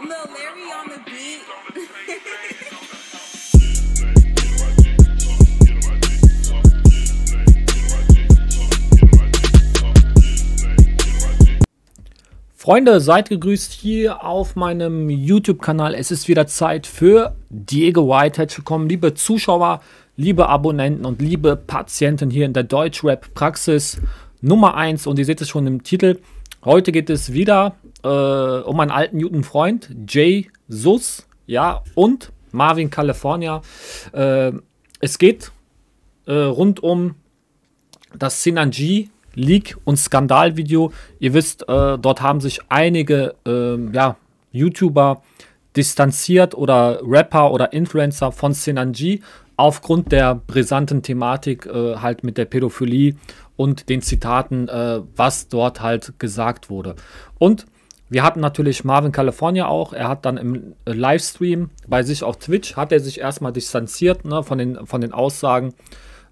Lil Larry on the beat. Freunde, seid gegrüßt hier auf meinem YouTube-Kanal. Es ist wieder Zeit für Diego Whitehead Herzlich willkommen, liebe Zuschauer, liebe Abonnenten und liebe Patienten hier in der Deutschrap-Praxis Nummer 1. Und ihr seht es schon im Titel. Heute geht es wieder äh, um einen alten guten freund Jay Sus, ja, und Marvin California. Äh, es geht äh, rund um das Sinanji Leak und Skandalvideo. Ihr wisst, äh, dort haben sich einige ähm, ja, YouTuber distanziert oder Rapper oder Influencer von Sinanji aufgrund der brisanten Thematik äh, halt mit der Pädophilie und den Zitaten, äh, was dort halt gesagt wurde. Und wir hatten natürlich Marvin California auch. Er hat dann im Livestream bei sich auf Twitch, hat er sich erstmal distanziert ne, von, den, von den Aussagen,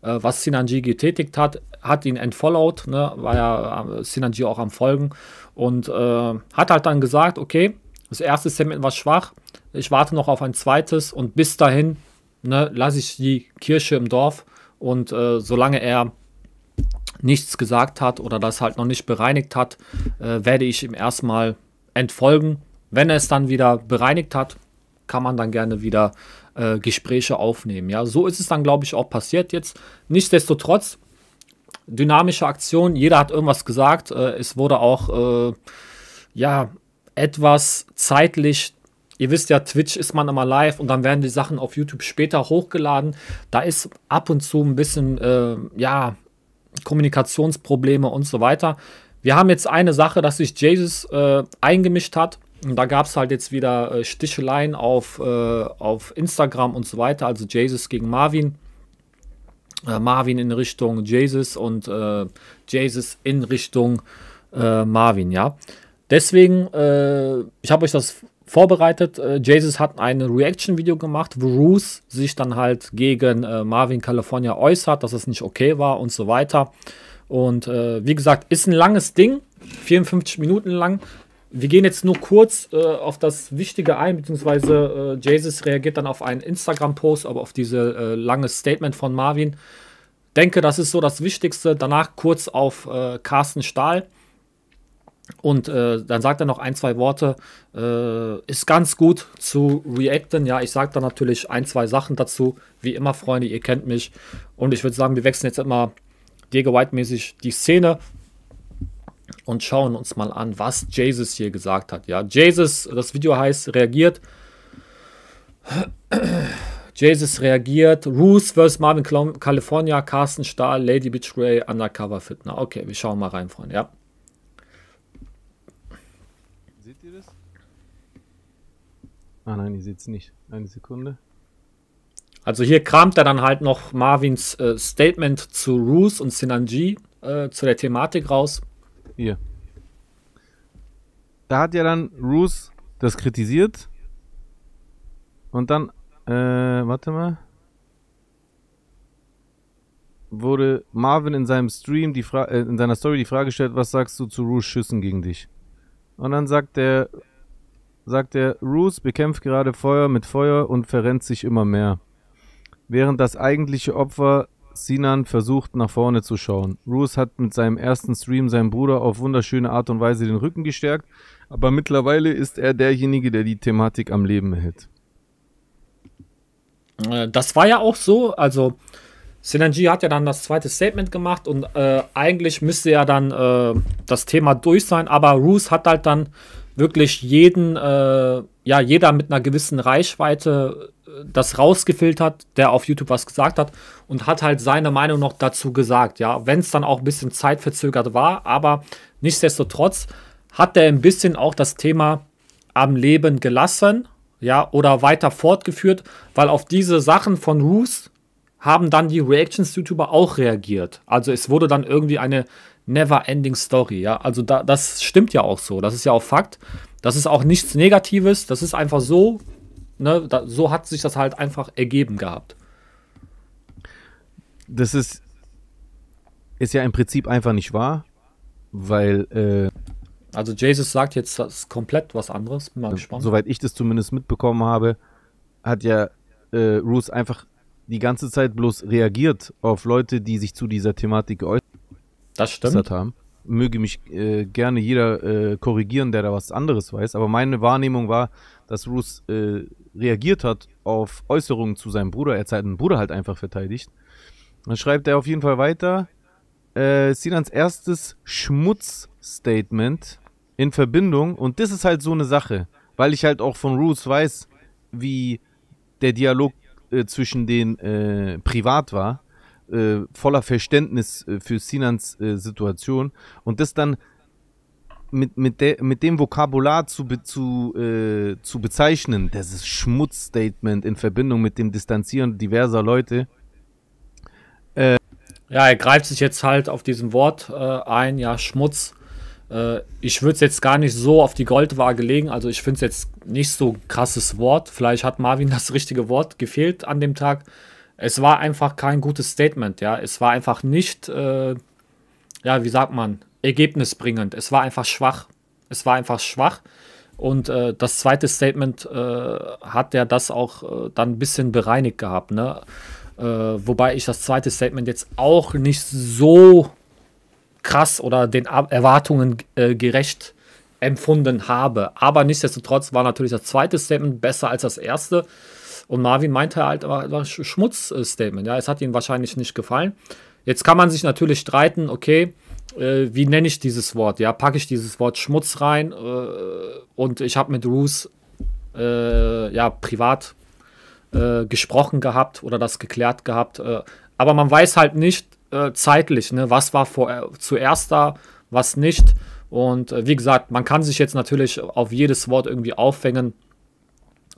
äh, was Sinanji getätigt hat, hat ihn entfollowed, ne, war ja äh, Sinanji auch am Folgen und äh, hat halt dann gesagt, okay, das erste Segment war schwach, ich warte noch auf ein zweites und bis dahin ne, lasse ich die Kirche im Dorf und äh, solange er nichts gesagt hat oder das halt noch nicht bereinigt hat, äh, werde ich ihm erstmal entfolgen. Wenn er es dann wieder bereinigt hat, kann man dann gerne wieder äh, Gespräche aufnehmen. Ja, so ist es dann, glaube ich, auch passiert jetzt. Nichtsdestotrotz, dynamische Aktion, jeder hat irgendwas gesagt. Äh, es wurde auch, äh, ja, etwas zeitlich. Ihr wisst ja, Twitch ist man immer live und dann werden die Sachen auf YouTube später hochgeladen. Da ist ab und zu ein bisschen, äh, ja, Kommunikationsprobleme und so weiter. Wir haben jetzt eine Sache, dass sich Jesus äh, eingemischt hat. Und da gab es halt jetzt wieder äh, Sticheleien auf, äh, auf Instagram und so weiter. Also Jesus gegen Marvin. Äh, Marvin in Richtung Jesus und äh, Jesus in Richtung äh, Marvin, ja. Deswegen, ich habe euch das vorbereitet. Jesus hat ein Reaction-Video gemacht, wo Ruth sich dann halt gegen Marvin California äußert, dass es nicht okay war und so weiter. Und äh, wie gesagt, ist ein langes Ding, 54 Minuten lang. Wir gehen jetzt nur kurz äh, auf das Wichtige ein, beziehungsweise äh, Jesus reagiert dann auf einen Instagram-Post, aber auf dieses äh, lange Statement von Marvin. Denke, das ist so das Wichtigste. Danach kurz auf äh, Carsten Stahl. Und äh, dann sagt er noch ein, zwei Worte. Äh, ist ganz gut zu reacten. Ja, ich sage da natürlich ein, zwei Sachen dazu. Wie immer, Freunde, ihr kennt mich. Und ich würde sagen, wir wechseln jetzt immer Diego White-mäßig die Szene und schauen uns mal an, was Jesus hier gesagt hat. Ja, Jesus, das Video heißt, reagiert. Jesus reagiert. Ruth vs. Marvin California, Carsten Stahl, Lady Bitch Grey, Undercover Fitner. Okay, wir schauen mal rein, Freunde, ja. Seht ihr das? Ah nein, ihr seht es nicht. Eine Sekunde. Also hier kramt er dann halt noch Marvins äh, Statement zu Ruth und Sinanji äh, zu der Thematik raus. Hier. Da hat ja dann Ruth das kritisiert. Und dann, äh, warte mal. Wurde Marvin in seinem Stream, die Fra äh, in seiner Story die Frage gestellt, was sagst du zu Ruth Schüssen gegen dich? Und dann sagt er, sagt er, Roos bekämpft gerade Feuer mit Feuer und verrennt sich immer mehr. Während das eigentliche Opfer Sinan versucht, nach vorne zu schauen. Roos hat mit seinem ersten Stream seinem Bruder auf wunderschöne Art und Weise den Rücken gestärkt, aber mittlerweile ist er derjenige, der die Thematik am Leben hält. Äh, das war ja auch so, also Sinanji hat ja dann das zweite Statement gemacht und äh, eigentlich müsste ja dann äh, das Thema durch sein, aber Roos hat halt dann wirklich jeden, äh, ja, jeder mit einer gewissen Reichweite das rausgefiltert, der auf YouTube was gesagt hat und hat halt seine Meinung noch dazu gesagt. Ja, wenn es dann auch ein bisschen zeitverzögert war, aber nichtsdestotrotz hat er ein bisschen auch das Thema am Leben gelassen, ja, oder weiter fortgeführt, weil auf diese Sachen von Roos haben dann die Reactions-YouTuber auch reagiert. Also es wurde dann irgendwie eine never-ending Story, ja. Also da, das stimmt ja auch so, das ist ja auch Fakt. Das ist auch nichts Negatives, das ist einfach so, ne, da, so hat sich das halt einfach ergeben gehabt. Das ist, ist ja im Prinzip einfach nicht wahr, weil. Äh also Jesus sagt jetzt das ist komplett was anderes. Bin mal gespannt. Soweit ich das zumindest mitbekommen habe, hat ja äh, Ruth einfach die ganze Zeit bloß reagiert auf Leute, die sich zu dieser Thematik geäußert das stimmt. haben. Möge mich äh, gerne jeder äh, korrigieren, der da was anderes weiß. Aber meine Wahrnehmung war, dass Ruth äh, reagiert hat auf Äußerungen zu seinem Bruder. Er hat seinen Bruder halt einfach verteidigt. Dann schreibt er auf jeden Fall weiter. Äh, Sinans erstes Schmutzstatement in Verbindung. Und das ist halt so eine Sache, weil ich halt auch von Roots weiß, wie der Dialog äh, zwischen den äh, privat war. Äh, voller Verständnis äh, für Sinans äh, Situation und das dann mit, mit, de, mit dem Vokabular zu, be, zu, äh, zu bezeichnen, dieses Schmutzstatement in Verbindung mit dem Distanzieren diverser Leute. Äh ja, er greift sich jetzt halt auf diesem Wort äh, ein, ja, Schmutz. Äh, ich würde es jetzt gar nicht so auf die Goldwaage legen, also ich finde es jetzt nicht so ein krasses Wort. Vielleicht hat Marvin das richtige Wort gefehlt an dem Tag. Es war einfach kein gutes Statement, ja. Es war einfach nicht, äh, ja, wie sagt man, ergebnisbringend. Es war einfach schwach. Es war einfach schwach. Und äh, das zweite Statement äh, hat ja das auch äh, dann ein bisschen bereinigt gehabt. Ne? Äh, wobei ich das zweite Statement jetzt auch nicht so krass oder den Erwartungen äh, gerecht empfunden habe. Aber nichtsdestotrotz war natürlich das zweite Statement besser als das erste. Und Marvin meinte halt, war, war Schmutzstatement. Äh, ja, es hat ihm wahrscheinlich nicht gefallen. Jetzt kann man sich natürlich streiten, okay, äh, wie nenne ich dieses Wort? Ja, packe ich dieses Wort Schmutz rein äh, und ich habe mit Roos äh, ja privat äh, gesprochen gehabt oder das geklärt gehabt. aber man weiß halt nicht zeitlich, ne, was war vor, zuerst da, was nicht. Und wie gesagt, man kann sich jetzt natürlich auf jedes Wort irgendwie auffängen.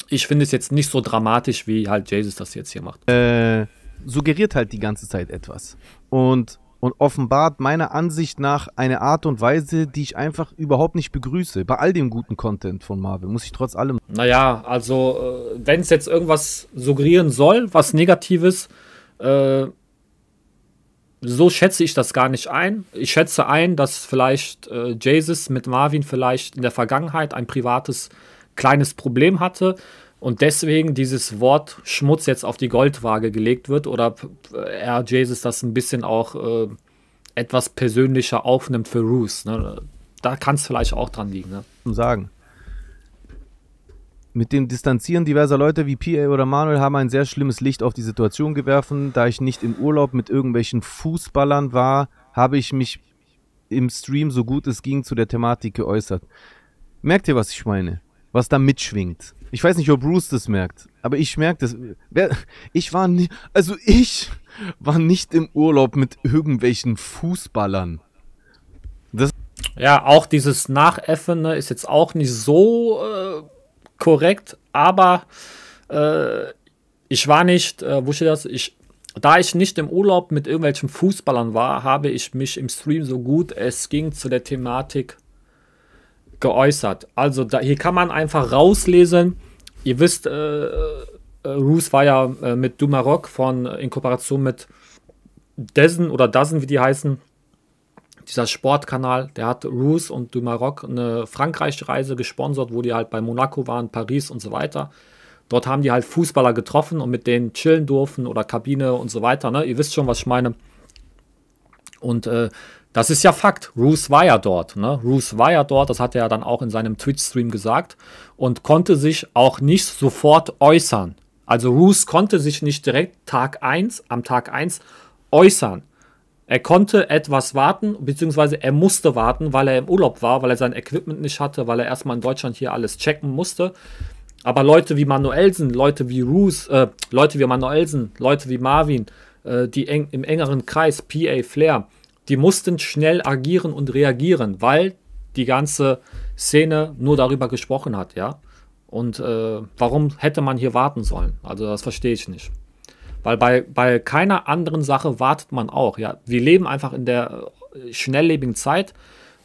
Ich finde es jetzt nicht so dramatisch, wie halt Jesus das jetzt hier macht. Äh, suggeriert halt die ganze Zeit etwas. Und und offenbart meiner Ansicht nach eine Art und Weise, die ich einfach überhaupt nicht begrüße. Bei all dem guten Content von Marvel, muss ich trotz allem. Naja, also äh, wenn es jetzt irgendwas suggerieren soll, was Negatives, äh, so schätze ich das gar nicht ein. Ich schätze ein, dass vielleicht äh, Jesus mit Marvin vielleicht in der Vergangenheit ein privates kleines Problem hatte und deswegen dieses Wort Schmutz jetzt auf die Goldwaage gelegt wird oder äh, er Jesus das ein bisschen auch äh, etwas persönlicher aufnimmt für Ruth. Ne? Da kann es vielleicht auch dran liegen. Ne? Sagen. Mit dem Distanzieren diverser Leute wie PA oder Manuel haben ein sehr schlimmes Licht auf die Situation geworfen. Da ich nicht im Urlaub mit irgendwelchen Fußballern war, habe ich mich im Stream so gut es ging zu der Thematik geäußert. Merkt ihr, was ich meine? was da mitschwingt. Ich weiß nicht, ob Bruce das merkt, aber ich merke das. Ich war nie, also ich war nicht im Urlaub mit irgendwelchen Fußballern. Das ja, auch dieses Nachäffene ne, ist jetzt auch nicht so äh, korrekt, aber äh, ich war nicht, äh, wusste das, ich, da ich nicht im Urlaub mit irgendwelchen Fußballern war, habe ich mich im Stream so gut es ging zu der Thematik geäußert. Also da, hier kann man einfach rauslesen. Ihr wisst, äh, äh Roos war ja äh, mit Dumarok von äh, in Kooperation mit Dessen oder Dassen, wie die heißen, dieser Sportkanal, der hat Roos und Dumarok eine Frankreich-Reise gesponsert, wo die halt bei Monaco waren, Paris und so weiter. Dort haben die halt Fußballer getroffen und mit denen chillen durften oder Kabine und so weiter. Ne? Ihr wisst schon, was ich meine. Und äh, das ist ja Fakt. Roos war ja dort. Ne? Roos war ja dort, das hat er ja dann auch in seinem Twitch-Stream gesagt und konnte sich auch nicht sofort äußern. Also Roos konnte sich nicht direkt Tag 1, am Tag 1 äußern. Er konnte etwas warten, beziehungsweise er musste warten, weil er im Urlaub war, weil er sein Equipment nicht hatte, weil er erstmal in Deutschland hier alles checken musste. Aber Leute wie Manuelsen, Leute wie Roos, äh, Leute wie Manuelsen, Leute wie Marvin, äh, die eng, im engeren Kreis, PA Flair, die mussten schnell agieren und reagieren, weil die ganze Szene nur darüber gesprochen hat, ja. Und äh, warum hätte man hier warten sollen? Also das verstehe ich nicht. Weil bei, bei keiner anderen Sache wartet man auch, ja. Wir leben einfach in der äh, schnelllebigen Zeit.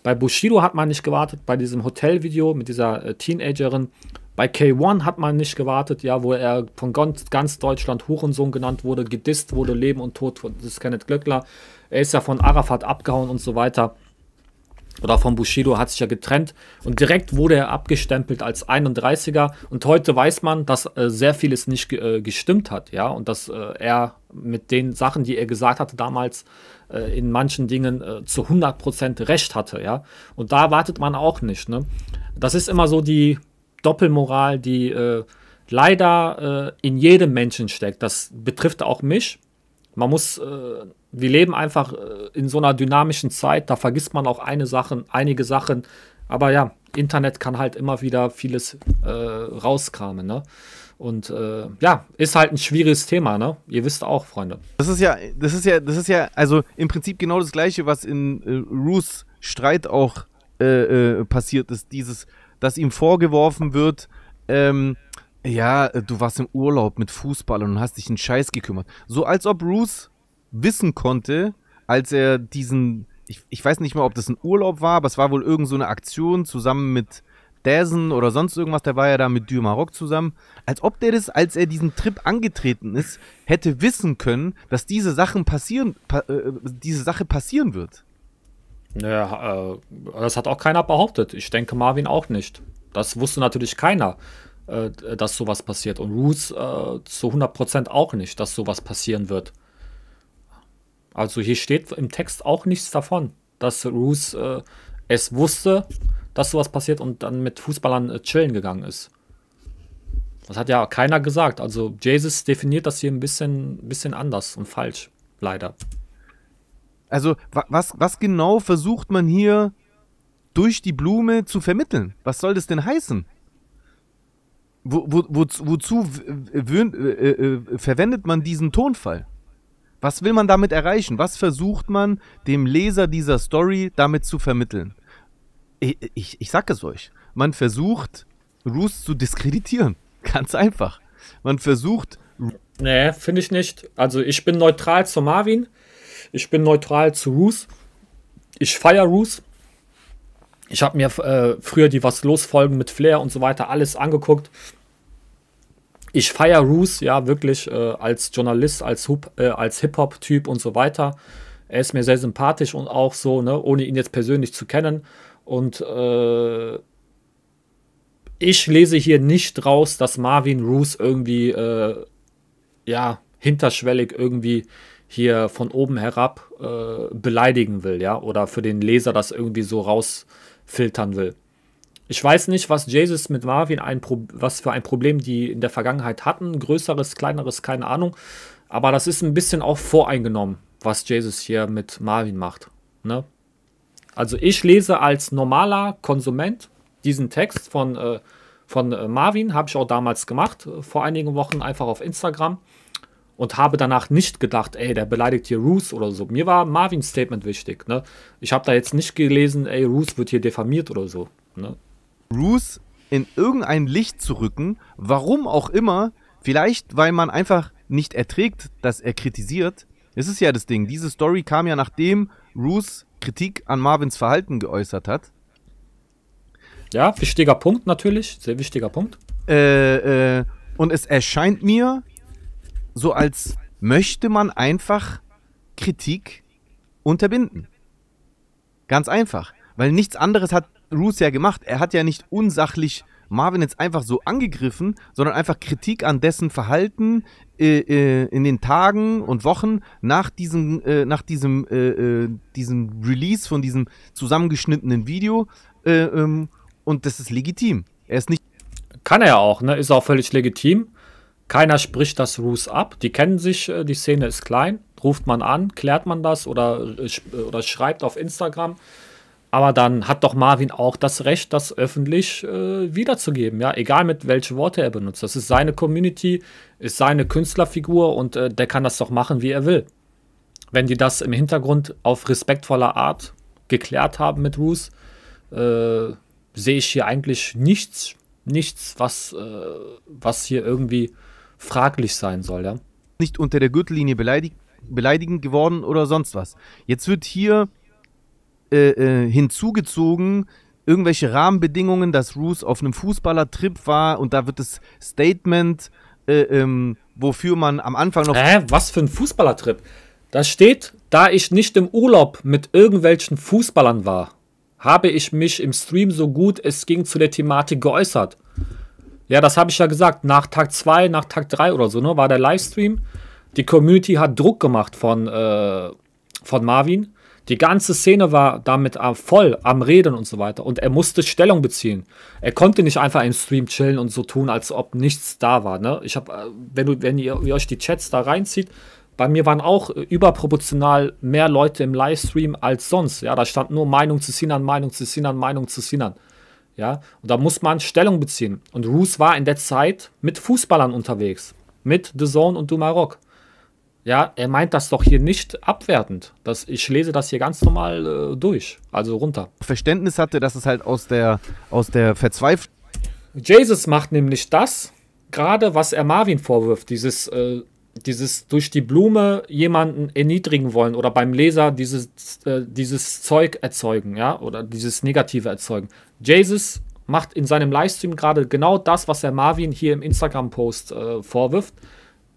Bei Bushido hat man nicht gewartet, bei diesem Hotelvideo mit dieser äh, Teenagerin bei K1 hat man nicht gewartet, ja, wo er von ganz, Deutschland Hurensohn genannt wurde, gedisst wurde, Leben und Tod des Kenneth Glöckler. Er ist ja von Arafat abgehauen und so weiter. Oder von Bushido hat sich ja getrennt und direkt wurde er abgestempelt als 31er. Und heute weiß man, dass äh, sehr vieles nicht äh, gestimmt hat, ja, und dass äh, er mit den Sachen, die er gesagt hatte damals, äh, in manchen Dingen äh, zu 100% Recht hatte, ja. Und da wartet man auch nicht, ne. Das ist immer so die Doppelmoral, die äh, leider äh, in jedem Menschen steckt. Das betrifft auch mich. Man muss, äh, wir leben einfach äh, in so einer dynamischen Zeit, da vergisst man auch eine Sachen, einige Sachen. Aber ja, Internet kann halt immer wieder vieles äh, rauskramen. Ne? Und äh, ja, ist halt ein schwieriges Thema, ne? Ihr wisst auch, Freunde. Das ist ja, das ist ja, das ist ja, also im Prinzip genau das Gleiche, was in äh, Ruths Streit auch äh, äh, passiert ist. Dieses, dass ihm vorgeworfen wird, ähm, ja, du warst im Urlaub mit Fußballern und hast dich in Scheiß gekümmert. So als ob Bruce wissen konnte, als er diesen, ich, ich weiß nicht mal, ob das ein Urlaub war, aber es war wohl irgend so eine Aktion zusammen mit Dazen oder sonst irgendwas, der war ja da mit Dieu Maroc zusammen, als ob der das, als er diesen Trip angetreten ist, hätte wissen können, dass diese Sachen passieren, pa äh, diese Sache passieren wird. Naja, äh, das hat auch keiner behauptet. Ich denke Marvin auch nicht. Das wusste natürlich keiner, äh, dass sowas passiert. Und Roots äh, zu 100% auch nicht, dass sowas passieren wird. Also hier steht im Text auch nichts davon, dass Roots äh, es wusste, dass sowas passiert und dann mit Fußballern äh, chillen gegangen ist. Das hat ja keiner gesagt. Also Jesus definiert das hier ein bisschen, bisschen anders und falsch, leider. Also was, was genau versucht man hier durch die Blume zu vermitteln? Was soll das denn heißen? Wo, wo, wo, wozu äh, äh, äh, verwendet man diesen Tonfall? Was will man damit erreichen? Was versucht man dem Leser dieser Story damit zu vermitteln? Ich, ich, ich sag es euch. Man versucht, Roos zu diskreditieren. Ganz einfach. Man versucht. Nee, finde ich nicht. Also ich bin neutral zu Marvin. Ich bin neutral zu Roos. Ich feiere Roos. Ich habe mir äh, früher die Was los Folgen mit Flair und so weiter alles angeguckt. Ich feiere Roos, ja, wirklich äh, als Journalist, als, äh, als Hip-Hop-Typ und so weiter. Er ist mir sehr sympathisch und auch so, ne, ohne ihn jetzt persönlich zu kennen. Und äh, ich lese hier nicht raus, dass Marvin Roos irgendwie, äh, ja, hinterschwellig irgendwie hier von oben herab äh, beleidigen will, ja, oder für den Leser das irgendwie so rausfiltern will. Ich weiß nicht, was Jesus mit Marvin ein Pro was für ein Problem die in der Vergangenheit hatten, größeres, kleineres, keine Ahnung, aber das ist ein bisschen auch voreingenommen, was Jesus hier mit Marvin macht, ne? Also ich lese als normaler Konsument diesen Text von, äh, von äh, Marvin, habe ich auch damals gemacht, äh, vor einigen Wochen einfach auf Instagram und habe danach nicht gedacht, ey, der beleidigt hier Ruth oder so. Mir war Marvins Statement wichtig. Ne? Ich habe da jetzt nicht gelesen, ey, Ruth wird hier diffamiert oder so. Ne? Ruth in irgendein Licht zu rücken, warum auch immer, vielleicht weil man einfach nicht erträgt, dass er kritisiert. Das ist ja das Ding. Diese Story kam ja nachdem Ruth Kritik an Marvins Verhalten geäußert hat. Ja, wichtiger Punkt natürlich, sehr wichtiger Punkt. Äh, äh, und es erscheint mir so als möchte man einfach Kritik unterbinden. Ganz einfach. Weil nichts anderes hat Roos ja gemacht. Er hat ja nicht unsachlich Marvin jetzt einfach so angegriffen, sondern einfach Kritik an dessen Verhalten äh, äh, in den Tagen und Wochen nach diesem, äh, nach diesem, äh, äh, diesem Release von diesem zusammengeschnittenen Video. Äh, ähm, und das ist legitim. Er ist nicht. Kann er ja auch, ne? Ist auch völlig legitim. Keiner spricht das Ruse ab. Die kennen sich, äh, die Szene ist klein. Ruft man an, klärt man das oder, äh, äh, oder schreibt auf Instagram. Aber dann hat doch Marvin auch das Recht, das öffentlich äh, wiederzugeben, ja, egal mit welchen Worte er benutzt. Das ist seine Community, ist seine Künstlerfigur und äh, der kann das doch machen, wie er will. Wenn die das im Hintergrund auf respektvoller Art geklärt haben mit Roos, äh, sehe ich hier eigentlich nichts, nichts, was, was hier irgendwie fraglich sein soll, ja. Nicht unter der Gürtellinie beleidig beleidigend geworden oder sonst was. Jetzt wird hier äh, äh, hinzugezogen, irgendwelche Rahmenbedingungen, dass Roos auf einem Fußballertrip war und da wird das Statement, äh, ähm, wofür man am Anfang noch. Hä, äh, was für ein Fußballertrip? Da steht, da ich nicht im Urlaub mit irgendwelchen Fußballern war, habe ich mich im Stream so gut es ging zu der Thematik geäußert. Ja, das habe ich ja gesagt. Nach Tag 2, nach Tag 3 oder so, ne, war der Livestream. Die Community hat Druck gemacht von, äh, von Marvin. Die ganze Szene war damit voll am Reden und so weiter. Und er musste Stellung beziehen. Er konnte nicht einfach im Stream chillen und so tun, als ob nichts da war. Ne? Ich habe, äh, wenn, du, wenn ihr, ihr euch die Chats da reinzieht, bei mir waren auch äh, überproportional mehr Leute im Livestream als sonst. Ja, da stand nur Meinung zu Sinan, Meinung zu Sinan, Meinung zu Sinan. Ja, und da muss man Stellung beziehen. Und Roos war in der Zeit mit Fußballern unterwegs. Mit The Zone und Dumarok. Ja, er meint das doch hier nicht abwertend. Das, ich lese das hier ganz normal äh, durch, also runter. Verständnis hatte, dass es halt aus der, aus der Verzweiflung. Jesus macht nämlich das, gerade was er Marvin vorwirft, dieses äh, dieses durch die Blume jemanden erniedrigen wollen oder beim Leser dieses, äh, dieses Zeug erzeugen, ja, oder dieses Negative erzeugen. Jesus macht in seinem Livestream gerade genau das, was er Marvin hier im Instagram-Post äh, vorwirft.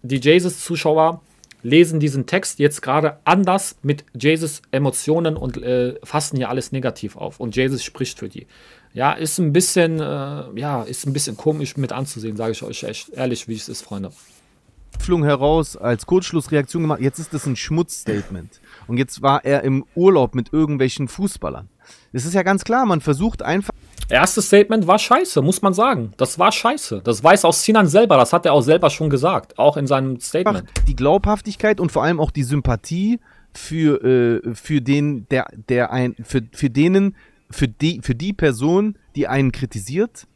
Die Jesus-Zuschauer lesen diesen Text jetzt gerade anders mit Jesus Emotionen und äh, fassen hier alles negativ auf. Und Jesus spricht für die. Ja, ist ein bisschen, äh, ja, ist ein bisschen komisch mit anzusehen, sage ich euch echt ehrlich, wie es ist, Freunde. Verzweiflung heraus als Kurzschlussreaktion gemacht. Jetzt ist das ein Schmutzstatement. Und jetzt war er im Urlaub mit irgendwelchen Fußballern. Es ist ja ganz klar, man versucht einfach. Erstes Statement war scheiße, muss man sagen. Das war scheiße. Das weiß auch Sinan selber, das hat er auch selber schon gesagt, auch in seinem Statement. Die Glaubhaftigkeit und vor allem auch die Sympathie für, äh, für den, der, der ein, für, für denen, für die, für die Person, die einen kritisiert,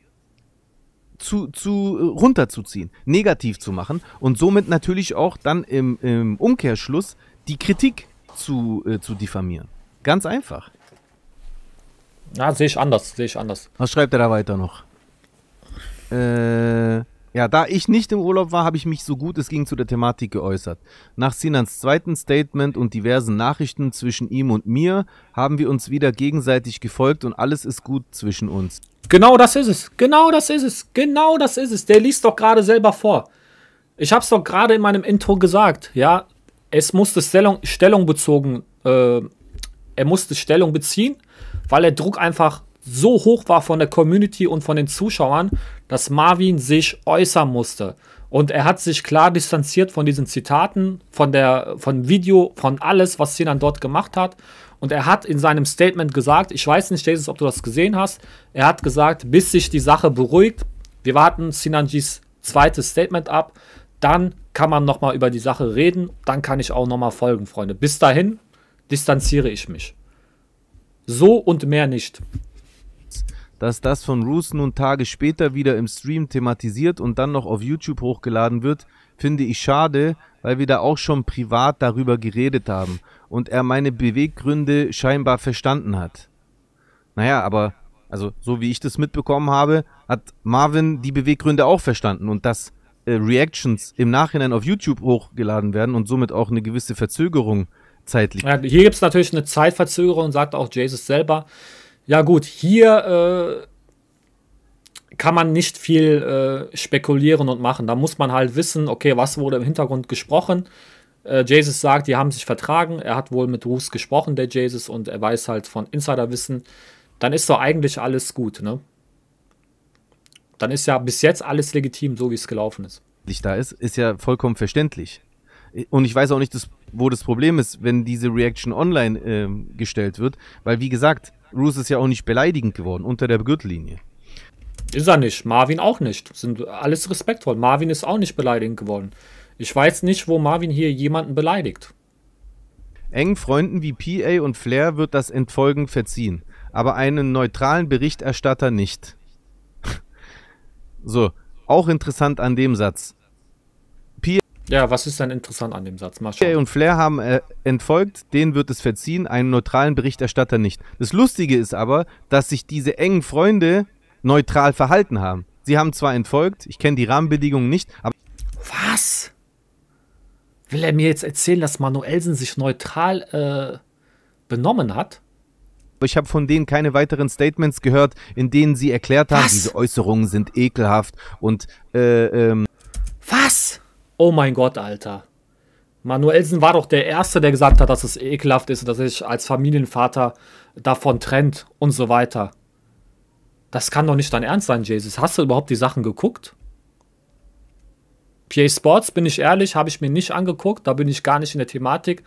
zu, zu äh, runterzuziehen, negativ zu machen und somit natürlich auch dann im, im Umkehrschluss die Kritik zu, äh, zu diffamieren. Ganz einfach. Na, sehe ich anders, sehe ich anders. Was schreibt er da weiter noch? Äh, ja, da ich nicht im Urlaub war, habe ich mich so gut es ging zu der Thematik geäußert. Nach Sinans zweiten Statement und diversen Nachrichten zwischen ihm und mir haben wir uns wieder gegenseitig gefolgt und alles ist gut zwischen uns. Genau das ist es. Genau das ist es. Genau das ist es. Der liest doch gerade selber vor. Ich habe es doch gerade in meinem Intro gesagt. Ja, es musste Stellung, Stellung bezogen. Äh, er musste Stellung beziehen, weil der Druck einfach so hoch war von der Community und von den Zuschauern, dass Marvin sich äußern musste. Und er hat sich klar distanziert von diesen Zitaten, von der, von Video, von alles, was Sinan dort gemacht hat. Und er hat in seinem Statement gesagt, ich weiß nicht, Jesus, ob du das gesehen hast, er hat gesagt, bis sich die Sache beruhigt, wir warten Sinanjis zweites Statement ab, dann kann man nochmal über die Sache reden, dann kann ich auch nochmal folgen, Freunde. Bis dahin distanziere ich mich. So und mehr nicht dass das von Roos nun Tage später wieder im Stream thematisiert und dann noch auf YouTube hochgeladen wird, finde ich schade, weil wir da auch schon privat darüber geredet haben und er meine Beweggründe scheinbar verstanden hat. Naja, aber, also so wie ich das mitbekommen habe, hat Marvin die Beweggründe auch verstanden und dass äh, Reactions im Nachhinein auf YouTube hochgeladen werden und somit auch eine gewisse Verzögerung zeitlich. Ja, hier gibt es natürlich eine Zeitverzögerung, sagt auch Jesus selber. Ja, gut, hier äh, kann man nicht viel äh, spekulieren und machen. Da muss man halt wissen, okay, was wurde im Hintergrund gesprochen. Äh, Jesus sagt, die haben sich vertragen. Er hat wohl mit Roos gesprochen, der Jesus, und er weiß halt von Insiderwissen. Dann ist doch eigentlich alles gut, ne? Dann ist ja bis jetzt alles legitim, so wie es gelaufen ist. Da ist, ist ja vollkommen verständlich. Und ich weiß auch nicht, dass, wo das Problem ist, wenn diese Reaction online äh, gestellt wird, weil wie gesagt, Roos ist ja auch nicht beleidigend geworden, unter der Gürtellinie. Ist er nicht. Marvin auch nicht. Sind alles respektvoll. Marvin ist auch nicht beleidigend geworden. Ich weiß nicht, wo Marvin hier jemanden beleidigt. Engen Freunden wie PA und Flair wird das Entfolgen verziehen, aber einen neutralen Berichterstatter nicht. so, auch interessant an dem Satz. Ja, was ist denn interessant an dem Satz? Mal schauen. Jay und Flair haben äh, entfolgt, denen wird es verziehen, einen neutralen Berichterstatter nicht. Das Lustige ist aber, dass sich diese engen Freunde neutral verhalten haben. Sie haben zwar entfolgt, ich kenne die Rahmenbedingungen nicht, aber. Was? Will er mir jetzt erzählen, dass Manuelsen sich neutral äh, benommen hat? ich habe von denen keine weiteren Statements gehört, in denen sie erklärt haben, Was? diese Äußerungen sind ekelhaft und äh, ähm Oh mein Gott, Alter. Manuelsen war doch der Erste, der gesagt hat, dass es ekelhaft ist und dass sich als Familienvater davon trennt und so weiter. Das kann doch nicht dein Ernst sein, Jesus. Hast du überhaupt die Sachen geguckt? PA Sports, bin ich ehrlich, habe ich mir nicht angeguckt. Da bin ich gar nicht in der Thematik.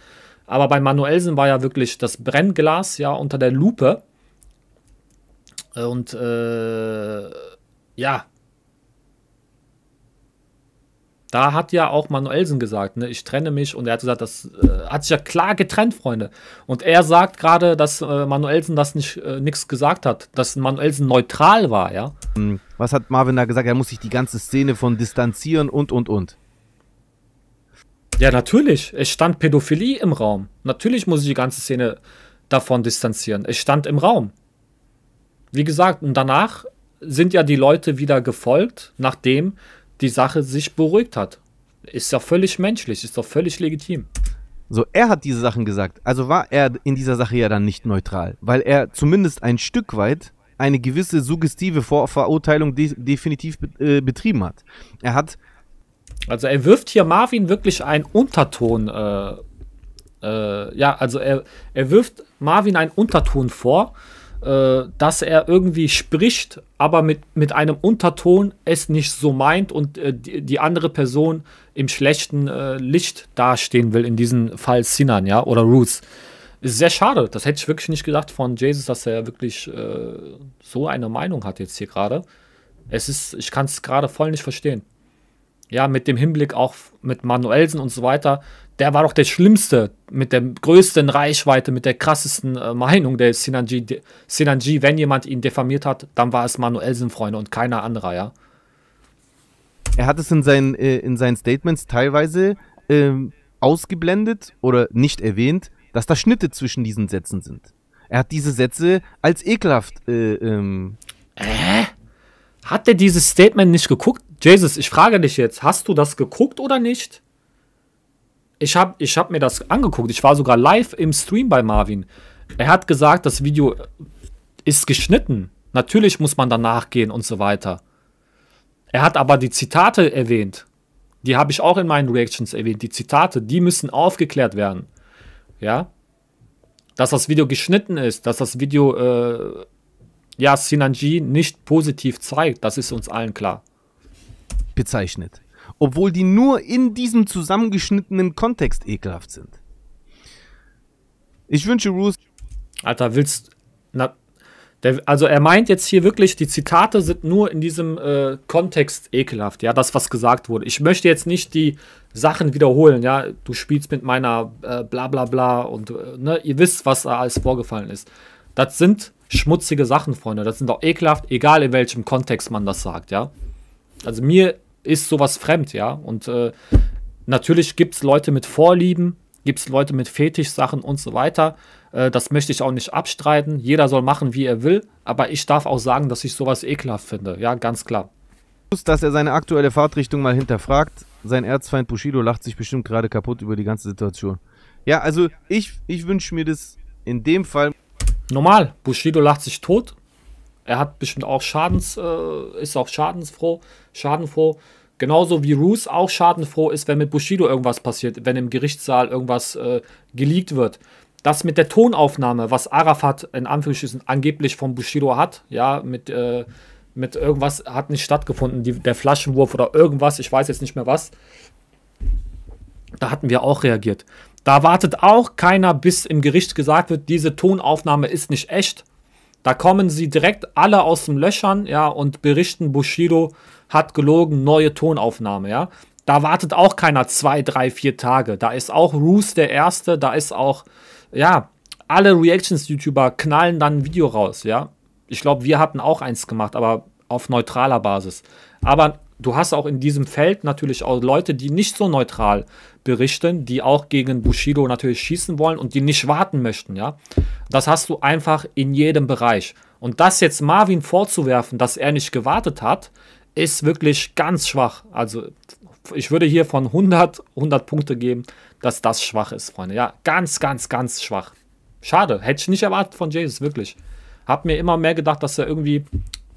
Aber bei Manuelsen war ja wirklich das Brennglas ja unter der Lupe. Und äh, ja, da hat ja auch Manuelsen gesagt, ne, ich trenne mich und er hat gesagt, das äh, hat sich ja klar getrennt, Freunde. Und er sagt gerade, dass äh, Manuelsen das nicht äh, gesagt hat, dass Manuelsen neutral war, ja. Hm, was hat Marvin da gesagt? Er muss sich die ganze Szene von distanzieren und und und. Ja, natürlich. Es stand Pädophilie im Raum. Natürlich muss ich die ganze Szene davon distanzieren. Es stand im Raum. Wie gesagt, und danach sind ja die Leute wieder gefolgt, nachdem die Sache sich beruhigt hat. Ist ja völlig menschlich, ist doch völlig legitim. So, er hat diese Sachen gesagt. Also war er in dieser Sache ja dann nicht neutral, weil er zumindest ein Stück weit eine gewisse suggestive Vor Verurteilung de definitiv be äh, betrieben hat. Er hat. Also er wirft hier Marvin wirklich einen Unterton. Äh, äh, ja, also er, er wirft Marvin einen Unterton vor äh, dass er irgendwie spricht, aber mit, mit einem Unterton es nicht so meint und äh, die, die, andere Person im schlechten äh, Licht dastehen will, in diesem Fall Sinan, ja, oder Roots. Ist sehr schade. Das hätte ich wirklich nicht gedacht von Jesus, dass er wirklich äh, so eine Meinung hat jetzt hier gerade. Es ist, ich kann es gerade voll nicht verstehen ja, mit dem Hinblick auch mit Manuelsen und so weiter, der war doch der Schlimmste, mit der größten Reichweite, mit der krassesten äh, Meinung der Sinanji. Sinanji, wenn jemand ihn diffamiert hat, dann war es Manuelsen, Freunde, und keiner anderer, ja. Er hat es in seinen, äh, in seinen Statements teilweise ähm, ausgeblendet oder nicht erwähnt, dass da Schnitte zwischen diesen Sätzen sind. Er hat diese Sätze als ekelhaft. Äh, ähm Hat er dieses Statement nicht geguckt? Jesus, ich frage dich jetzt, hast du das geguckt oder nicht? Ich habe ich hab mir das angeguckt. Ich war sogar live im Stream bei Marvin. Er hat gesagt, das Video ist geschnitten. Natürlich muss man danach gehen und so weiter. Er hat aber die Zitate erwähnt. Die habe ich auch in meinen Reactions erwähnt. Die Zitate, die müssen aufgeklärt werden. Ja? Dass das Video geschnitten ist, dass das Video, äh, ja, Sinanji nicht positiv zeigt, das ist uns allen klar bezeichnet, obwohl die nur in diesem zusammengeschnittenen Kontext ekelhaft sind. Ich wünsche Ruth. Alter, willst. Na, der, also er meint jetzt hier wirklich, die Zitate sind nur in diesem äh, Kontext ekelhaft, ja, das, was gesagt wurde. Ich möchte jetzt nicht die Sachen wiederholen, ja, du spielst mit meiner äh, bla bla bla und äh, ne, ihr wisst, was da alles vorgefallen ist. Das sind schmutzige Sachen, Freunde. Das sind auch ekelhaft, egal in welchem Kontext man das sagt, ja. Also mir ist sowas fremd, ja. Und äh, natürlich gibt es Leute mit Vorlieben, gibt es Leute mit Fetischsachen und so weiter. Äh, das möchte ich auch nicht abstreiten. Jeder soll machen, wie er will. Aber ich darf auch sagen, dass ich sowas ekelhaft finde. Ja, ganz klar. Dass er seine aktuelle Fahrtrichtung mal hinterfragt. Sein Erzfeind Bushido lacht sich bestimmt gerade kaputt über die ganze Situation. Ja, also ich, ich wünsche mir das in dem Fall. Normal. Bushido lacht sich tot. Er hat bestimmt auch Schadens, äh, ist auch schadensfroh, schadenfroh. Genauso wie Roos auch schadenfroh ist, wenn mit Bushido irgendwas passiert, wenn im Gerichtssaal irgendwas äh, geleakt wird. Das mit der Tonaufnahme, was Arafat in Anführungsstrichen angeblich von Bushido hat, ja, mit, äh, mit irgendwas hat nicht stattgefunden, die, der Flaschenwurf oder irgendwas, ich weiß jetzt nicht mehr was. Da hatten wir auch reagiert. Da wartet auch keiner, bis im Gericht gesagt wird, diese Tonaufnahme ist nicht echt. Da kommen sie direkt alle aus dem Löchern, ja, und berichten, Bushido hat gelogen, neue Tonaufnahme, ja. Da wartet auch keiner zwei, drei, vier Tage. Da ist auch Roos der Erste, da ist auch, ja, alle Reactions-YouTuber knallen dann ein Video raus, ja. Ich glaube, wir hatten auch eins gemacht, aber auf neutraler Basis. Aber du hast auch in diesem Feld natürlich auch Leute, die nicht so neutral berichten, die auch gegen Bushido natürlich schießen wollen und die nicht warten möchten, ja. Das hast du einfach in jedem Bereich. Und das jetzt Marvin vorzuwerfen, dass er nicht gewartet hat, ist wirklich ganz schwach. Also ich würde hier von 100 100 Punkte geben, dass das schwach ist, Freunde. Ja, ganz, ganz, ganz schwach. Schade, hätte ich nicht erwartet von Jesus, wirklich. Hab mir immer mehr gedacht, dass er irgendwie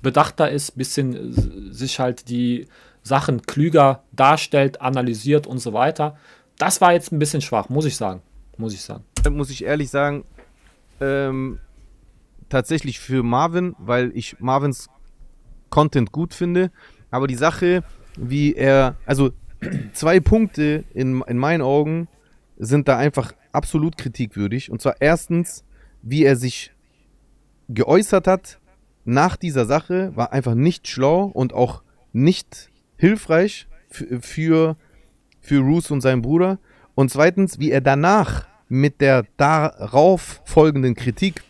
bedachter ist, bisschen äh, sich halt die Sachen klüger darstellt, analysiert und so weiter. Das war jetzt ein bisschen schwach, muss ich sagen. Muss ich sagen. Äh, muss ich ehrlich sagen, ähm, tatsächlich für Marvin, weil ich Marvins Content gut finde. Aber die Sache, wie er, also zwei Punkte in, in meinen Augen sind da einfach absolut kritikwürdig. Und zwar erstens, wie er sich geäußert hat nach dieser Sache, war einfach nicht schlau und auch nicht hilfreich für, für, für Roos und seinen Bruder. Und zweitens, wie er danach mit der darauf folgenden Kritik.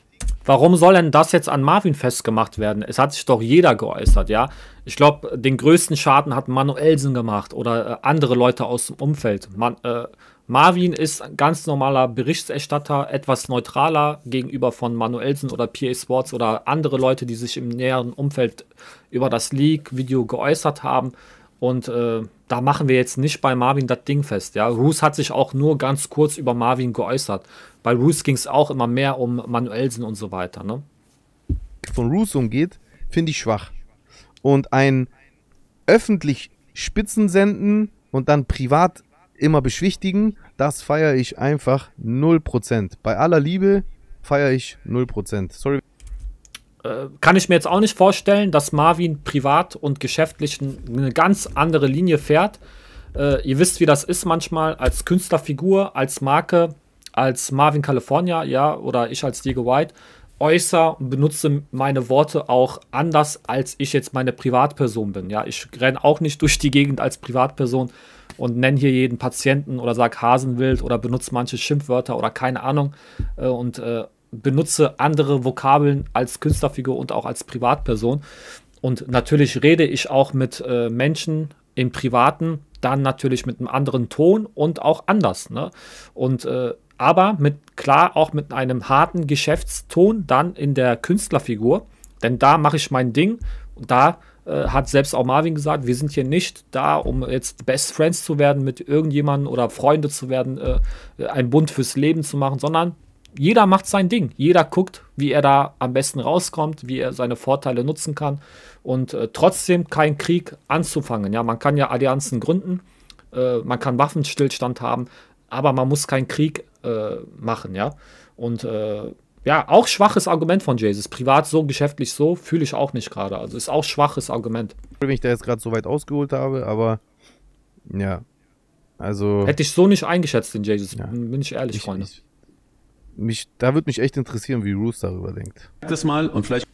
Warum soll denn das jetzt an Marvin festgemacht werden? Es hat sich doch jeder geäußert, ja. Ich glaube, den größten Schaden hat Manuelsen gemacht oder äh, andere Leute aus dem Umfeld. Man, äh, Marvin ist ein ganz normaler Berichterstatter, etwas neutraler gegenüber von Manuelsen oder PA Sports oder andere Leute, die sich im näheren Umfeld über das League-Video geäußert haben. Und äh, da machen wir jetzt nicht bei Marvin das Ding fest. Ja? Roos hat sich auch nur ganz kurz über Marvin geäußert. Bei Roos ging es auch immer mehr um Manuelsen und so weiter. Ne? Von Roos umgeht, finde ich schwach. Und ein öffentlich Spitzen senden und dann privat immer beschwichtigen, das feiere ich einfach 0%. Bei aller Liebe feiere ich 0%. Sorry. Äh, kann ich mir jetzt auch nicht vorstellen, dass Marvin privat und geschäftlich eine ganz andere Linie fährt. Äh, ihr wisst, wie das ist manchmal als Künstlerfigur, als Marke, als Marvin California, ja, oder ich als Diego White äußer und benutze meine Worte auch anders, als ich jetzt meine Privatperson bin. Ja, ich renne auch nicht durch die Gegend als Privatperson und nenne hier jeden Patienten oder sag Hasenwild oder benutze manche Schimpfwörter oder keine Ahnung äh, und äh, benutze andere Vokabeln als Künstlerfigur und auch als Privatperson. Und natürlich rede ich auch mit äh, Menschen im Privaten, dann natürlich mit einem anderen Ton und auch anders. Ne? Und äh, aber mit klar auch mit einem harten Geschäftston dann in der Künstlerfigur. Denn da mache ich mein Ding und da äh, hat selbst auch Marvin gesagt, wir sind hier nicht da, um jetzt Best Friends zu werden mit irgendjemandem oder Freunde zu werden, äh, einen Bund fürs Leben zu machen, sondern jeder macht sein Ding. Jeder guckt, wie er da am besten rauskommt, wie er seine Vorteile nutzen kann und äh, trotzdem keinen Krieg anzufangen. Ja, man kann ja Allianzen gründen, äh, man kann Waffenstillstand haben, aber man muss keinen Krieg äh, machen. Ja, und äh, ja, auch schwaches Argument von Jesus. Privat so, geschäftlich so, fühle ich auch nicht gerade. Also ist auch schwaches Argument. Wenn ich da jetzt gerade so weit ausgeholt habe, aber ja, also. Hätte ich so nicht eingeschätzt, den Jesus, ja. bin ich ehrlich, ich, Freunde. Ich, mich, da würde mich echt interessieren, wie Roos darüber denkt. Das mal und vielleicht.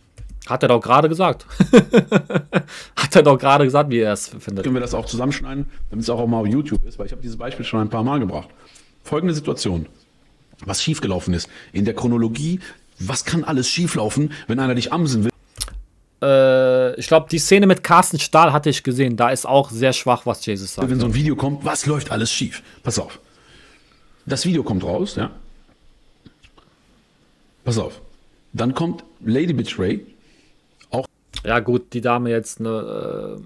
Hat er doch gerade gesagt. Hat er doch gerade gesagt, wie er es findet. Können wir das auch zusammenschneiden, damit es auch, mal auf YouTube ist, weil ich habe dieses Beispiel schon ein paar Mal gebracht. Folgende Situation. Was schiefgelaufen ist. In der Chronologie, was kann alles schieflaufen, wenn einer dich amsen will? Äh, ich glaube, die Szene mit Carsten Stahl hatte ich gesehen. Da ist auch sehr schwach, was Jesus sagt. Wenn so ein Video kommt, was läuft alles schief? Pass auf. Das Video kommt raus, ja. Pass auf. Dann kommt Lady Betray. Auch. Ja, gut, die Dame jetzt eine. Äh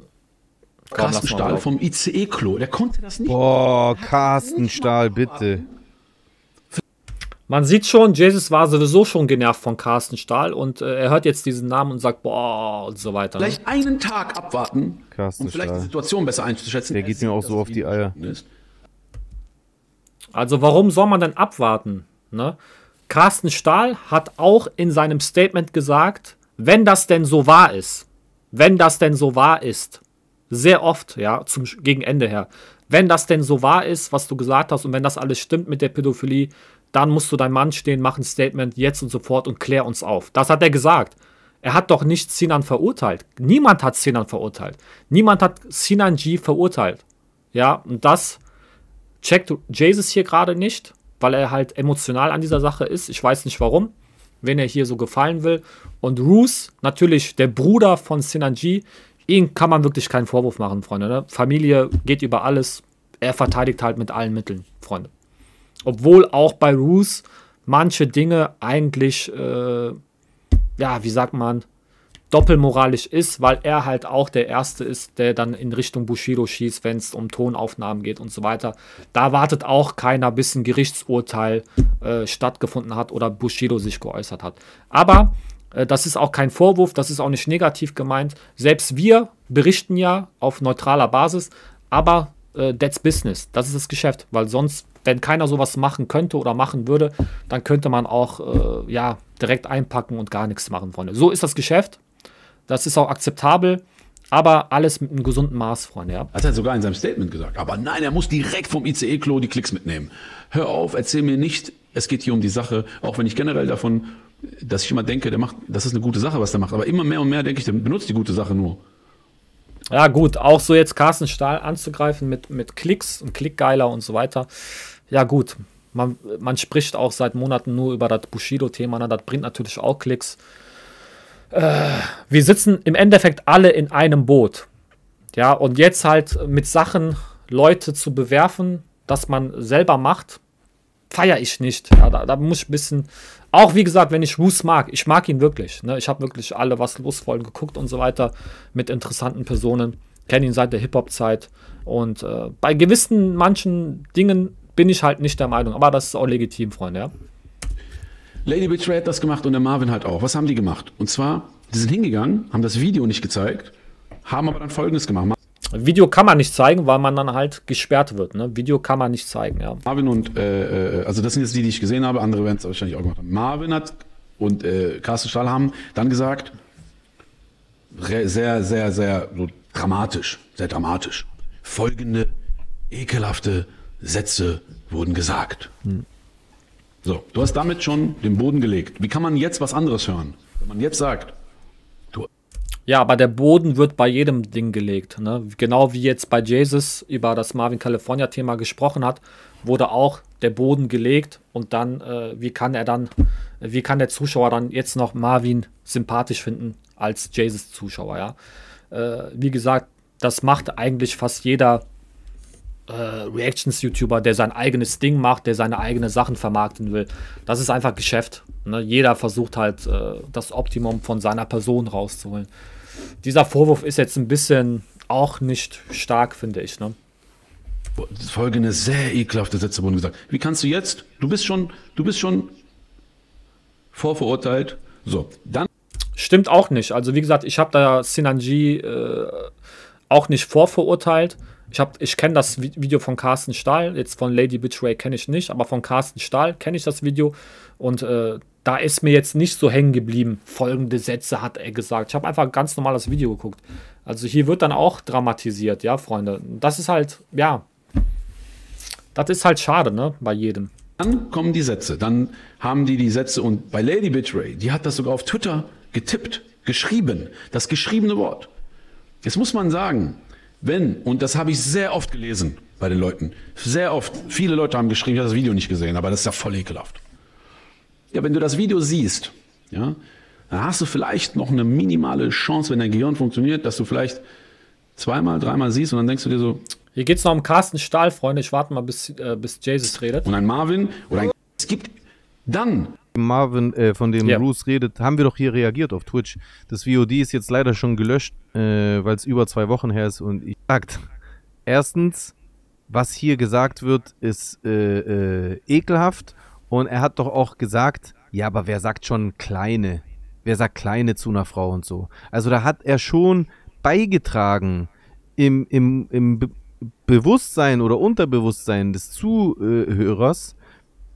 Carsten Stahl vom ICE-Klo, der konnte das nicht. Boah, Carsten Stahl, bitte. Man sieht schon, Jesus war sowieso schon genervt von Carsten Stahl und äh, er hört jetzt diesen Namen und sagt, boah, und so weiter. Ne? Vielleicht einen Tag abwarten, Carsten um vielleicht Stahl. die Situation besser einzuschätzen. Der geht mir auch so auf die Eier. Ist. Also warum soll man denn abwarten? Ne? Carsten Stahl hat auch in seinem Statement gesagt, wenn das denn so wahr ist, wenn das denn so wahr ist, sehr oft, ja, zum gegen Ende her, wenn das denn so wahr ist, was du gesagt hast und wenn das alles stimmt mit der Pädophilie, dann musst du dein Mann stehen, mach ein Statement jetzt und sofort und klär uns auf. Das hat er gesagt. Er hat doch nicht Sinan verurteilt. Niemand hat Sinan verurteilt. Niemand hat Sinan G verurteilt. Ja, und das checkt Jesus hier gerade nicht weil er halt emotional an dieser Sache ist. Ich weiß nicht warum wenn er hier so gefallen will. Und Roos, natürlich der Bruder von Sinanji, ihm kann man wirklich keinen Vorwurf machen, Freunde. Ne? Familie geht über alles. Er verteidigt halt mit allen Mitteln, Freunde. Obwohl auch bei Roos manche Dinge eigentlich, äh, ja, wie sagt man, doppelmoralisch ist, weil er halt auch der Erste ist, der dann in Richtung Bushido schießt, wenn es um Tonaufnahmen geht und so weiter. Da wartet auch keiner, bis ein Gerichtsurteil äh, stattgefunden hat oder Bushido sich geäußert hat. Aber äh, das ist auch kein Vorwurf, das ist auch nicht negativ gemeint. Selbst wir berichten ja auf neutraler Basis, aber äh, that's business, das ist das Geschäft, weil sonst, wenn keiner sowas machen könnte oder machen würde, dann könnte man auch äh, ja, direkt einpacken und gar nichts machen Freunde. So ist das Geschäft, das ist auch akzeptabel. Aber alles mit einem gesunden Maß, Freunde. Ja. Hat er sogar in seinem Statement gesagt. Aber nein, er muss direkt vom ICE-Klo die Klicks mitnehmen. Hör auf, erzähl mir nicht, es geht hier um die Sache. Auch wenn ich generell davon, dass ich immer denke, der macht, das ist eine gute Sache, was der macht. Aber immer mehr und mehr denke ich, der benutzt die gute Sache nur. Ja, gut. Auch so jetzt Carsten Stahl anzugreifen mit, mit Klicks und Klickgeiler und so weiter. Ja, gut. Man, man spricht auch seit Monaten nur über das Bushido-Thema. Ne? Das bringt natürlich auch Klicks. Äh, wir sitzen im Endeffekt alle in einem Boot. Ja, und jetzt halt mit Sachen Leute zu bewerfen, dass man selber macht, feiere ich nicht. Ja, da, da, muss ich ein bisschen, auch wie gesagt, wenn ich Roos mag, ich mag ihn wirklich. Ne? Ich habe wirklich alle was los wollen geguckt und so weiter mit interessanten Personen. Kenne ihn seit der Hip-Hop-Zeit. Und äh, bei gewissen manchen Dingen bin ich halt nicht der Meinung. Aber das ist auch legitim, Freunde, ja. Lady Betray hat das gemacht und der Marvin halt auch. Was haben die gemacht? Und zwar, die sind hingegangen, haben das Video nicht gezeigt, haben aber dann Folgendes gemacht. Video kann man nicht zeigen, weil man dann halt gesperrt wird. Ne? Video kann man nicht zeigen, ja. Marvin und, äh, äh also das sind jetzt die, die ich gesehen habe, andere werden es wahrscheinlich auch gemacht haben. Marvin hat und äh, Carsten Stahl haben dann gesagt, sehr, sehr, sehr so dramatisch, sehr dramatisch. Folgende ekelhafte Sätze wurden gesagt. Hm. So, du hast damit schon den Boden gelegt. Wie kann man jetzt was anderes hören? Wenn man jetzt sagt, du. Ja, aber der Boden wird bei jedem Ding gelegt. Ne? Genau wie jetzt bei Jesus über das Marvin California Thema gesprochen hat, wurde auch der Boden gelegt und dann, äh, wie kann er dann, wie kann der Zuschauer dann jetzt noch Marvin sympathisch finden als Jesus-Zuschauer, ja? Äh, wie gesagt, das macht eigentlich fast jeder äh, Reactions-YouTuber, der sein eigenes Ding macht, der seine eigenen Sachen vermarkten will. Das ist einfach Geschäft. Ne? Jeder versucht halt, äh, das Optimum von seiner Person rauszuholen. Dieser Vorwurf ist jetzt ein bisschen auch nicht stark, finde ich. Ne? Folgende sehr ekelhafte Sätze wurden gesagt. Wie kannst du jetzt? Du bist schon, du bist schon vorverurteilt. So, dann. Stimmt auch nicht. Also wie gesagt, ich habe da Sinanji äh, auch nicht vorverurteilt. Ich, ich kenne das Video von Carsten Stahl, jetzt von Lady Bitch Ray kenne ich nicht, aber von Carsten Stahl kenne ich das Video und äh, da ist mir jetzt nicht so hängen geblieben, folgende Sätze hat er gesagt. Ich habe einfach ganz normal das Video geguckt. Also hier wird dann auch dramatisiert, ja, Freunde. Das ist halt, ja, das ist halt schade, ne, bei jedem. Dann kommen die Sätze, dann haben die die Sätze und bei Lady Bitch Ray, die hat das sogar auf Twitter getippt, geschrieben, das geschriebene Wort. Jetzt muss man sagen, wenn, und das habe ich sehr oft gelesen bei den Leuten, sehr oft, viele Leute haben geschrieben, ich habe das Video nicht gesehen, aber das ist ja voll ekelhaft. Ja, wenn du das Video siehst, ja, dann hast du vielleicht noch eine minimale Chance, wenn dein Gehirn funktioniert, dass du vielleicht zweimal, dreimal siehst und dann denkst du dir so. Hier geht es noch um Carsten Stahl, Freunde. Ich warte mal, bis, äh, bis Jesus redet. Und ein Marvin oder ein. Oh. Es gibt dann Marvin, äh, von dem ja. Bruce redet, haben wir doch hier reagiert auf Twitch. Das VOD ist jetzt leider schon gelöscht, äh, weil es über zwei Wochen her ist und ich sagt, erstens, was hier gesagt wird, ist äh, äh, ekelhaft und er hat doch auch gesagt, ja, aber wer sagt schon kleine? Wer sagt kleine zu einer Frau und so? Also da hat er schon beigetragen im, im, im Be Bewusstsein oder Unterbewusstsein des Zuhörers,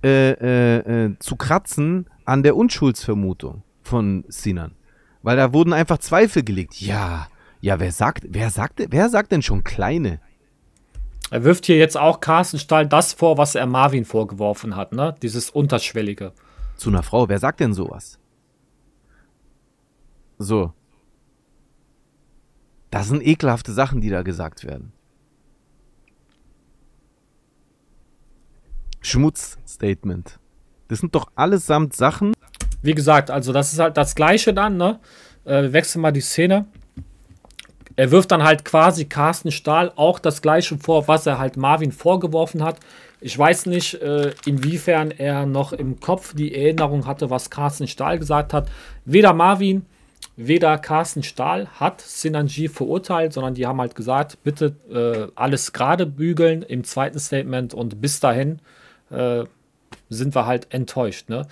äh, äh, äh, zu kratzen an der Unschuldsvermutung von Sinan. Weil da wurden einfach Zweifel gelegt. Ja, ja, wer sagt, wer sagt, wer sagt denn schon Kleine? Er wirft hier jetzt auch Carsten Stahl das vor, was er Marvin vorgeworfen hat, ne? Dieses Unterschwellige. Zu einer Frau, wer sagt denn sowas? So. Das sind ekelhafte Sachen, die da gesagt werden. Schmutzstatement. Das sind doch allesamt Sachen. Wie gesagt, also das ist halt das Gleiche dann, ne? Äh, wir wechseln mal die Szene. Er wirft dann halt quasi Carsten Stahl auch das Gleiche vor, was er halt Marvin vorgeworfen hat. Ich weiß nicht, äh, inwiefern er noch im Kopf die Erinnerung hatte, was Carsten Stahl gesagt hat. Weder Marvin, weder Carsten Stahl hat Sinanji verurteilt, sondern die haben halt gesagt, bitte äh, alles gerade bügeln im zweiten Statement und bis dahin äh, sind wir halt enttäuscht. Ne?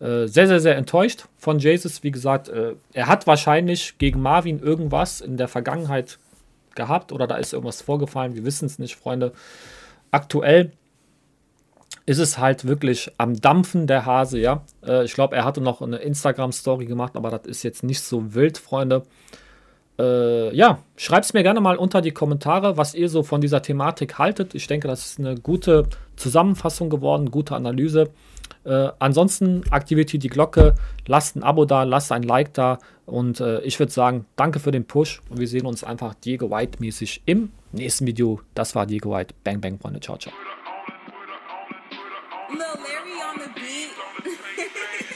Äh, sehr, sehr, sehr enttäuscht von Jesus. Wie gesagt, äh, er hat wahrscheinlich gegen Marvin irgendwas in der Vergangenheit gehabt oder da ist irgendwas vorgefallen. Wir wissen es nicht, Freunde. Aktuell ist es halt wirklich am Dampfen der Hase, ja. ich glaube, er hatte noch eine Instagram-Story gemacht, aber das ist jetzt nicht so wild, Freunde. Äh, ja, schreibt es mir gerne mal unter die Kommentare, was ihr so von dieser Thematik haltet. Ich denke, das ist eine gute Zusammenfassung geworden, gute Analyse. Äh, ansonsten aktiviert die Glocke, lasst ein Abo da, lasst ein Like da und äh, ich würde sagen, danke für den Push und wir sehen uns einfach Diego White mäßig im nächsten Video. Das war Diego White. Bang, bang, Freunde. Ciao, ciao.